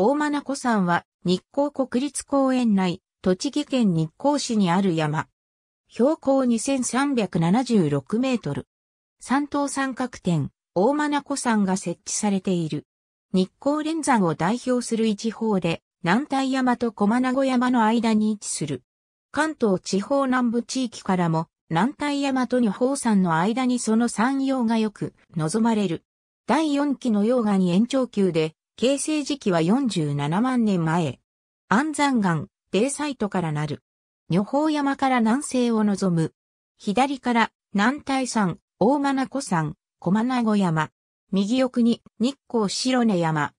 大間名湖山は日光国立公園内、栃木県日光市にある山。標高2376メートル。山東三角点、大間名湖山が設置されている。日光連山を代表する一方で、南大山と小名子山の間に位置する。関東地方南部地域からも、南大山と二峰山の間にその山陽がよく望まれる。第四期の溶岩に延長級で、形成時期は47万年前。安山岩、デイサイトからなる。女宝山から南西を望む。左から南大山、大間子山、小間子山。右奥に日光白根山。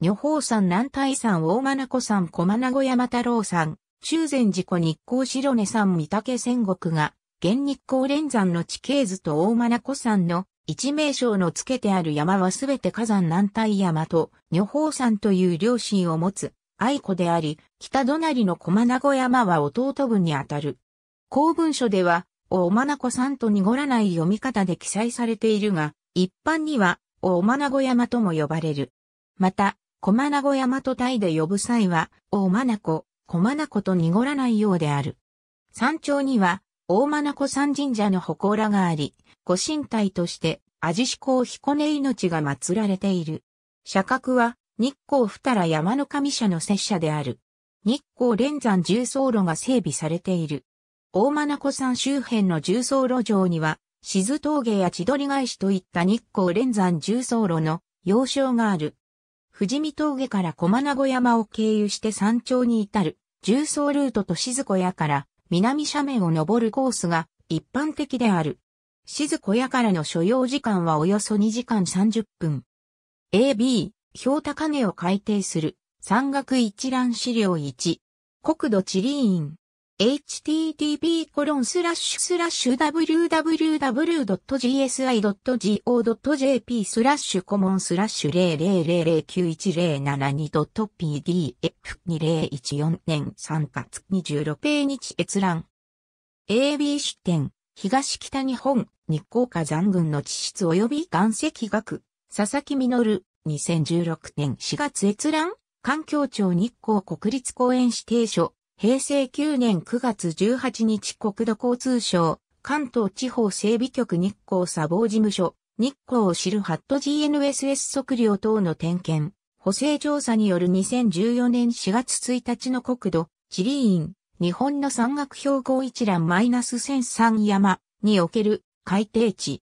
女宝山南大山大間子山小間子山太郎山。中禅寺湖日光白根山三竹仙石が、現日光連山の地形図と大間子山の一名称の付けてある山はすべて火山南体山と女宝山という両親を持つ愛子であり、北隣の駒名子山は弟分にあたる。公文書では、おまなこさんと濁らない読み方で記載されているが、一般には、おまなご山とも呼ばれる。また、駒名子山とタイで呼ぶ際は、おまなこ、駒名子と濁らないようである。山頂には、大間名子山神社の祠があり、ご神体として、味志向彦根命が祀られている。社格は、日光二良山の神社の拙者である。日光連山重層路が整備されている。大名古山周辺の重層路上には、静峠や千鳥返しといった日光連山重層路の要衝がある。富士見峠から小名子山を経由して山頂に至る重層ルートと静子屋から南斜面を登るコースが一般的である。静小屋からの所要時間はおよそ2時間30分。AB、評価金を改定する、山岳一覧資料1、国土地理院。http www.gsi.go.jp スラッシュコモンスラッシュ0 0 0 9 1 0 7 2 p d f 2 0 1 4年3月26日閲覧 AB 出典。東北日本日光火山群の地質及び岩石学、佐々木実、2016年4月閲覧、環境庁日光国立公園指定所、平成9年9月18日国土交通省、関東地方整備局日光砂防事務所、日光を知るハット GNSS 測量等の点検、補正調査による2014年4月1日の国土、地理院、日本の山岳標高一覧マイナス1003山における海底地。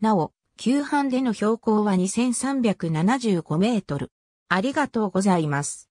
なお、旧藩での標高は2375メートル。ありがとうございます。